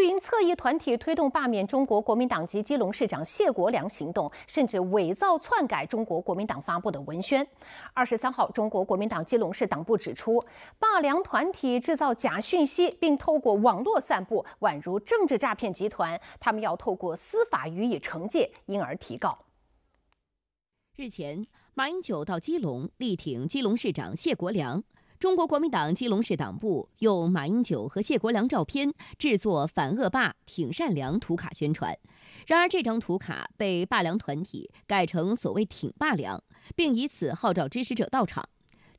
绿营侧翼团体推动罢免中国国民党籍基隆市长谢国良行动，甚至伪造篡改中国国民党发布的文宣。二十三号，中国国民党基隆市党部指出，罢良团体制造假讯息，并透过网络散布，宛如政治诈骗集团，他们要透过司法予以惩戒，因而提告。日前，马英九到基隆力挺基隆市长谢国良。中国国民党基隆市党部用马英九和谢国良照片制作反恶霸挺善良图卡宣传，然而这张图卡被霸良团体改成所谓挺霸梁，并以此号召支持者到场。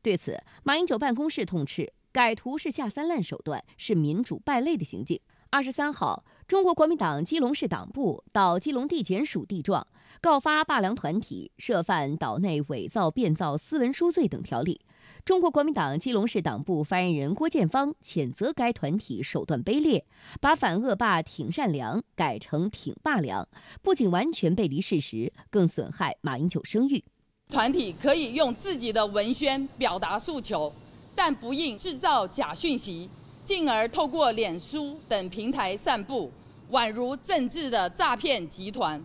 对此，马英九办公室痛斥改图是下三滥手段，是民主败类的行径。二十三号，中国国民党基隆市党部到基隆地检署地状，告发霸良团体涉犯岛内伪造、变造私文书罪等条例。中国国民党基隆市党部发言人郭建芳谴责该团体手段卑劣，把“反恶霸挺善良”改成“挺霸良”，不仅完全背离事实，更损害马英九声誉。团体可以用自己的文宣表达诉求，但不应制造假讯息，进而透过脸书等平台散布，宛如政治的诈骗集团。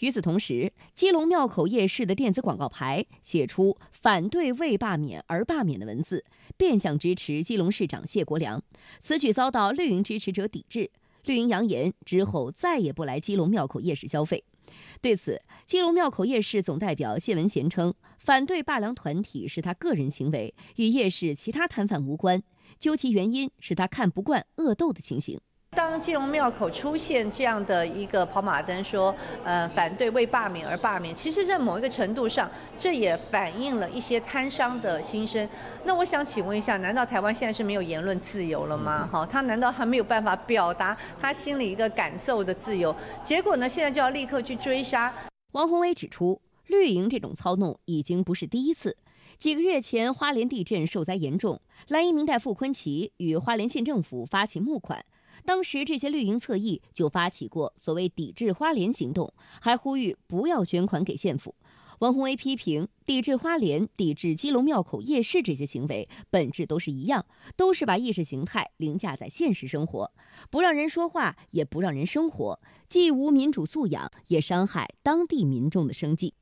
与此同时，基隆庙口夜市的电子广告牌写出“反对未罢免而罢免”的文字，变相支持基隆市长谢国良。此举遭到绿营支持者抵制，绿营扬言之后再也不来基隆庙口夜市消费。对此，基隆庙口夜市总代表谢文贤称，反对罢粮团体是他个人行为，与夜市其他摊贩无关。究其原因，是他看不惯恶斗的情形。当金融庙口出现这样的一个跑马灯，说呃反对为罢免而罢免，其实，在某一个程度上，这也反映了一些贪商的心声。那我想请问一下，难道台湾现在是没有言论自由了吗？哈，他难道还没有办法表达他心里一个感受的自由？结果呢，现在就要立刻去追杀。王宏威指出，绿营这种操弄已经不是第一次。几个月前，花莲地震受灾严重，蓝营民代傅昆奇与花莲县政府发起募款。当时，这些绿营侧翼就发起过所谓抵制花莲行动，还呼吁不要捐款给县府。王宏威批评，抵制花莲、抵制鸡笼庙口夜市这些行为，本质都是一样，都是把意识形态凌驾在现实生活，不让人说话，也不让人生活，既无民主素养，也伤害当地民众的生计。